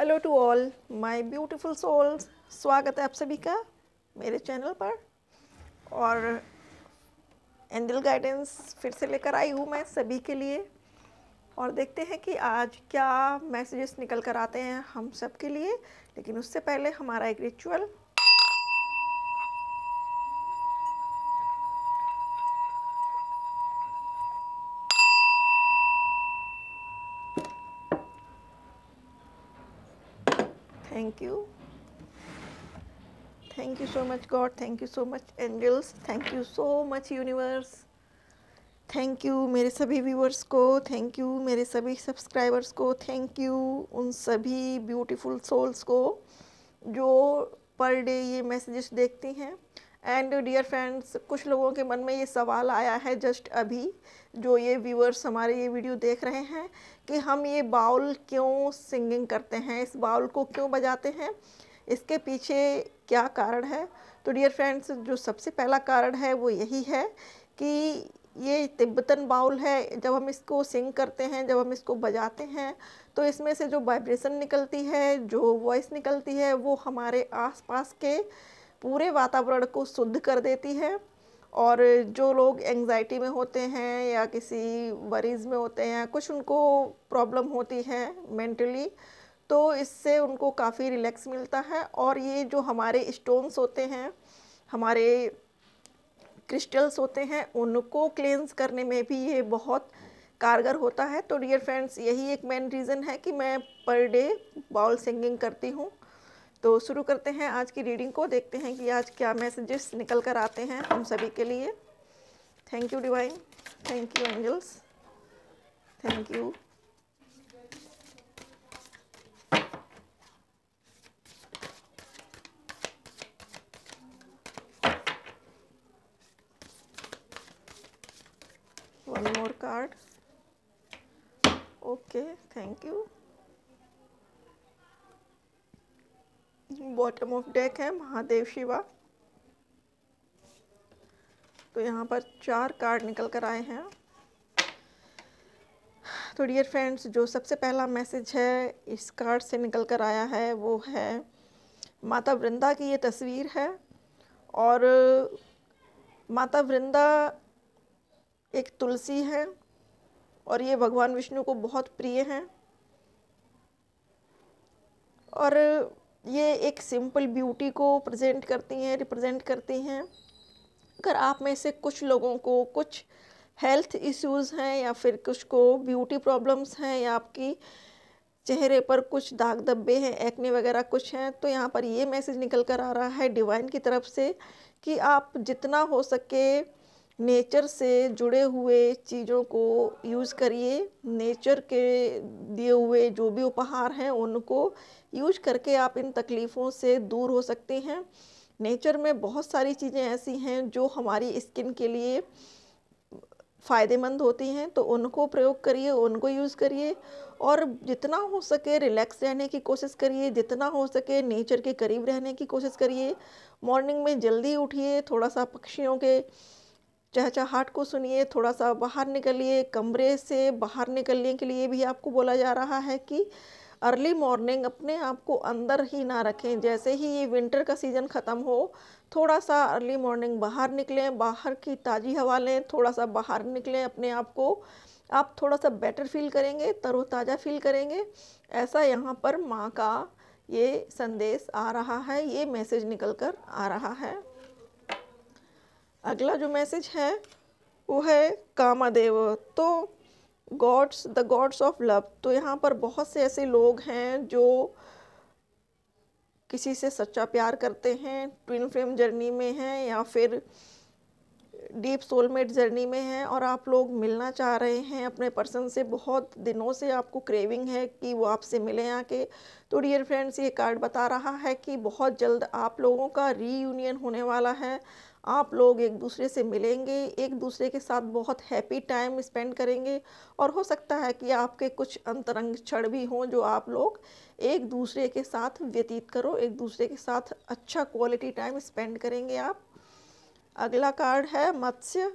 hello to all my beautiful souls स्वागत है आप सभी का मेरे चैनल पर और एंजल गाइडेंस फिर से लेकर आई हूँ मैं सभी के लिए और देखते हैं कि आज क्या मैसेजेस निकल कर आते हैं हम सब के लिए लेकिन उससे पहले हमारा एक ritual thank you so much God thank you so much angels thank you so much universe thank you मेरे सभी व्यूअर्स को थैंक यू मेरे सभी सब्सक्राइबर्स को थैंक यू उन सभी ब्यूटीफुल सोल्स को जो पर डे ये मैसेजेस देखती हैं एंड डियर फ्रेंड्स कुछ लोगों के मन में ये सवाल आया है जस्ट अभी जो ये व्यूअर्स हमारे ये वीडियो देख रहे हैं कि हम ये बाउल क्यों सिंगिंग करते हैं इस बाउल को क्यों बजाते हैं इसके पीछे क्या कारण है तो डियर फ्रेंड्स जो सबसे पहला कारण है वो यही है कि ये तिब्बतन बाउल है जब हम इसको सिंग करते हैं जब हम इसको बजाते हैं तो इसमें से जो वाइब्रेशन निकलती है जो वॉइस निकलती है वो हमारे आसपास के पूरे वातावरण को शुद्ध कर देती है और जो लोग एंग्जाइटी में होते हैं या किसी वरीज़ में होते हैं कुछ उनको प्रॉब्लम होती है मेंटली तो इससे उनको काफ़ी रिलैक्स मिलता है और ये जो हमारे स्टोन्स होते हैं हमारे क्रिस्टल्स होते हैं उनको क्लेंस करने में भी ये बहुत कारगर होता है तो डियर फ्रेंड्स यही एक मेन रीज़न है कि मैं पर डे बाउल सिंगिंग करती हूँ तो शुरू करते हैं आज की रीडिंग को देखते हैं कि आज क्या मैसेजेस निकल कर आते हैं हम सभी के लिए thank you divine thank you angels thank you okay thank you bottom of deck है महादेव शिवा तो यहाँ पर चार कार्ड निकल कर आए हैं तो डियर फ्रेंड्स जो सबसे पहला मैसेज है इस कार्ड से निकल कर आया है वो है माता वृंदा की ये तस्वीर है और माता वृंदा एक तुलसी है और ये भगवान विष्णु को बहुत प्रिय हैं और ये एक सिंपल ब्यूटी को प्रेजेंट करती हैं रिप्रेजेंट करती हैं अगर आप में से कुछ लोगों को कुछ हेल्थ इश्यूज़ हैं या फिर कुछ को ब्यूटी प्रॉब्लम्स हैं या आपकी चेहरे पर कुछ दाग धब्बे हैं एक्ने वगैरह कुछ हैं तो यहाँ पर ये मैसेज निकल कर आ रहा है डिवाइन की तरफ से कि आप जितना हो सके नेचर से जुड़े हुए चीज़ों को यूज़ करिए नेचर के दिए हुए जो भी उपहार हैं उनको यूज करके आप इन तकलीफ़ों से दूर हो सकते हैं नेचर में बहुत सारी चीज़ें ऐसी हैं जो हमारी स्किन के लिए फ़ायदेमंद होती हैं तो उनको प्रयोग करिए उनको यूज़ करिए और जितना हो सके रिलैक्स रहने की कोशिश करिए जितना हो सके नेचर के करीब रहने की कोशिश करिए मॉर्निंग में जल्दी उठिए थोड़ा सा पक्षियों के चहचहाट को सुनिए थोड़ा सा बाहर निकलिए कमरे से बाहर निकलने के लिए भी आपको बोला जा रहा है कि अर्ली मॉर्निंग अपने आप को अंदर ही ना रखें जैसे ही ये विंटर का सीज़न ख़त्म हो थोड़ा सा अर्ली मॉर्निंग बाहर निकलें बाहर की ताज़ी हवा लें थोड़ा सा बाहर निकलें अपने आप को आप थोड़ा सा बेटर फील करेंगे तरोताज़ा फील करेंगे ऐसा यहाँ पर माँ का ये संदेश आ रहा है ये मैसेज निकल कर आ रहा है अगला जो मैसेज है वो है कामादेव तो gods the gods of love तो यहाँ पर बहुत से ऐसे लोग हैं जो किसी से सच्चा प्यार करते हैं ट्विन फ्लेम जर्नी में हैं या फिर डीप सोलमेट जर्नी में हैं और आप लोग मिलना चाह रहे हैं अपने पर्सन से बहुत दिनों से आपको क्रेविंग है कि वो आपसे मिले आके तो डियर फ्रेंड्स ये कार्ड बता रहा है कि बहुत जल्द आप लोगों का रीयूनियन होने वाला है आप लोग एक दूसरे से मिलेंगे एक दूसरे के साथ बहुत हैप्पी टाइम स्पेंड करेंगे और हो सकता है कि आपके कुछ अंतरंग क्षण भी हों जो आप लोग एक दूसरे के साथ व्यतीत करो एक दूसरे के साथ अच्छा क्वालिटी टाइम स्पेंड करेंगे आप अगला कार्ड है मत्स्य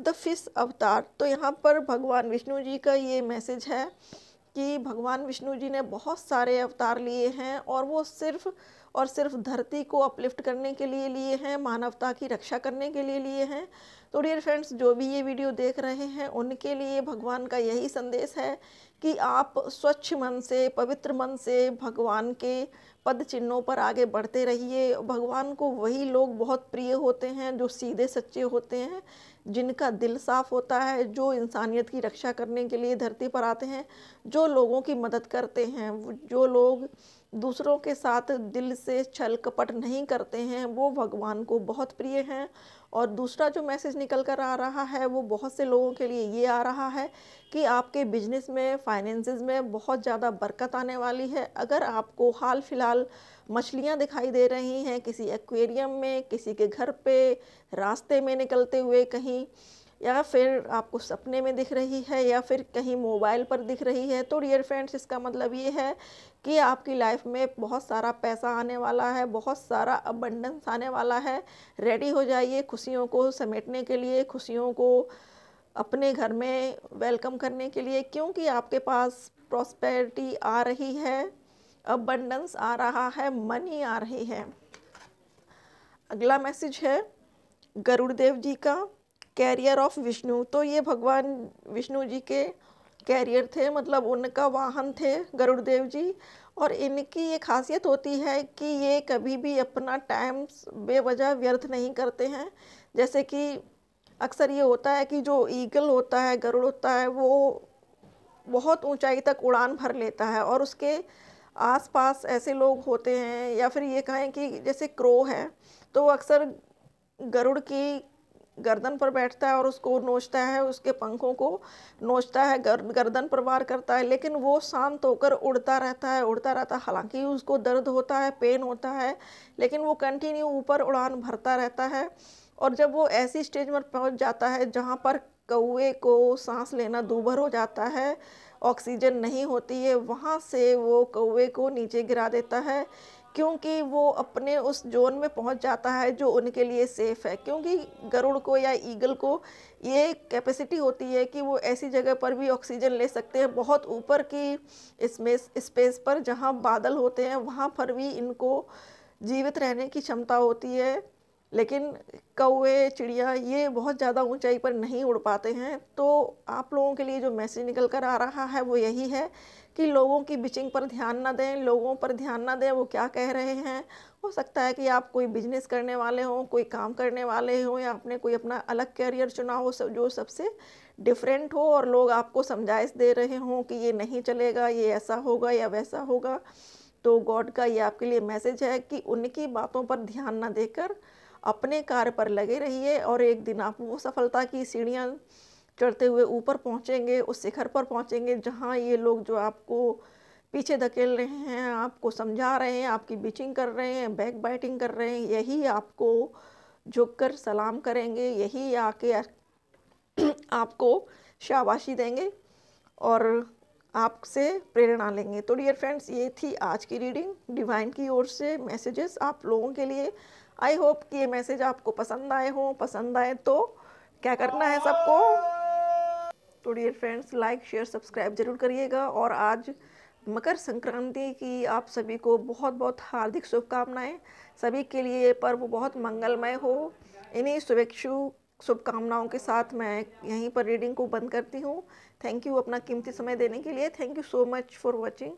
द फिश अवतार तो यहाँ पर भगवान विष्णु जी का ये मैसेज है कि भगवान विष्णु जी ने बहुत सारे अवतार लिए हैं और वो सिर्फ़ और सिर्फ धरती को अपलिफ्ट करने के लिए लिए हैं मानवता की रक्षा करने के लिए लिए हैं तो डियर फ्रेंड्स जो भी ये वीडियो देख रहे हैं उनके लिए भगवान का यही संदेश है कि आप स्वच्छ मन से पवित्र मन से भगवान के पद चिन्हों पर आगे बढ़ते रहिए भगवान को वही लोग बहुत प्रिय होते हैं जो सीधे सच्चे होते हैं जिनका दिल साफ होता है जो इंसानियत की रक्षा करने के लिए धरती पर आते हैं जो लोगों की मदद करते हैं जो लोग दूसरों के साथ दिल से छल कपट नहीं करते हैं वो भगवान को बहुत प्रिय हैं और दूसरा जो मैसेज निकल कर आ रहा है वो बहुत से लोगों के लिए ये आ रहा है कि आपके बिजनेस में फाइनेंसेस में बहुत ज़्यादा बरकत आने वाली है अगर आपको हाल फिलहाल मछलियाँ दिखाई दे रही हैं किसी एक्वेरियम में किसी के घर पे रास्ते में निकलते हुए कहीं या फिर आपको सपने में दिख रही है या फिर कहीं मोबाइल पर दिख रही है तो डियर फ्रेंड्स इसका मतलब ये है कि आपकी लाइफ में बहुत सारा पैसा आने वाला है बहुत सारा अबंडेंस आने वाला है रेडी हो जाइए खुशियों को समेटने के लिए खुशियों को अपने घर में वेलकम करने के लिए क्योंकि आपके पास प्रॉस्पेरिटी आ रही है अबंडेंस आ रहा है मनी आ रही है अगला मैसेज है गरुड़देव जी का कैरियर ऑफ विष्णु तो ये भगवान विष्णु जी के कैरियर थे मतलब उनका वाहन थे गरुड़ देव जी और इनकी ये खासियत होती है कि ये कभी भी अपना टाइम बेवजह व्यर्थ नहीं करते हैं जैसे कि अक्सर ये होता है कि जो ईगल होता है गरुड़ होता है वो बहुत ऊंचाई तक उड़ान भर लेता है और उसके आसपास ऐसे लोग होते हैं या फिर ये कहें कि जैसे क्रो है तो वो अक्सर गरुड़ की गर्दन पर बैठता है और उसको नोचता है उसके पंखों को नोचता है गर, गर्दन पर वार करता है लेकिन वो शांत होकर उड़ता रहता है उड़ता रहता है हालांकि उसको दर्द होता है पेन होता है लेकिन वो कंटिन्यू ऊपर उड़ान भरता रहता है और जब वो ऐसी स्टेज पर पहुंच जाता है जहाँ पर कौए को सांस लेना दूभर हो जाता है ऑक्सीजन नहीं होती है वहाँ से वो कौए को नीचे गिरा देता है क्योंकि वो अपने उस जोन में पहुंच जाता है जो उनके लिए सेफ़ है क्योंकि गरुड़ को या ईगल को ये कैपेसिटी होती है कि वो ऐसी जगह पर भी ऑक्सीजन ले सकते हैं बहुत ऊपर की इसमें स्पेस पर जहाँ बादल होते हैं वहाँ पर भी इनको जीवित रहने की क्षमता होती है लेकिन कौए चिड़िया ये बहुत ज़्यादा ऊंचाई पर नहीं उड़ पाते हैं तो आप लोगों के लिए जो मैसेज निकल कर आ रहा है वो यही है कि लोगों की बिचिंग पर ध्यान ना दें लोगों पर ध्यान ना दें वो क्या कह रहे हैं हो सकता है कि आप कोई बिजनेस करने वाले हों कोई काम करने वाले हों या आपने कोई अपना अलग कैरियर चुना हो सब जो सबसे डिफरेंट हो और लोग आपको समझाइश दे रहे हों कि ये नहीं चलेगा ये ऐसा होगा या वैसा होगा तो गॉड का ये आपके लिए मैसेज है कि उनकी बातों पर ध्यान ना देकर अपने कार्य पर लगे रहिए और एक दिन आप वो सफलता की सीढ़ियाँ चढ़ते हुए ऊपर पहुँचेंगे उस शिखर पर पहुँचेंगे जहाँ ये लोग जो आपको पीछे धकेल रहे हैं आपको समझा रहे हैं आपकी बिचिंग कर रहे हैं बैक बाइटिंग कर रहे हैं यही आपको झुक कर सलाम करेंगे यही आके आपको शाबाशी देंगे और आपसे प्रेरणा लेंगे तो डियर फ्रेंड्स ये थी आज की रीडिंग डिवाइन की ओर से मैसेजेस आप लोगों के लिए आई होप कि ये मैसेज आपको पसंद आए हों पसंद आए तो क्या करना है सबको तो dear friends like share subscribe जरूर करिएगा और आज मकर संक्रांति की आप सभी को बहुत बहुत हार्दिक शुभकामनाएं सभी के लिए पर्व बहुत मंगलमय हो इन्हीं शुभेक्षु शुभकामनाओं के साथ मैं यहीं पर रीडिंग को बंद करती हूँ थैंक यू अपना कीमती समय देने के लिए thank you so much for watching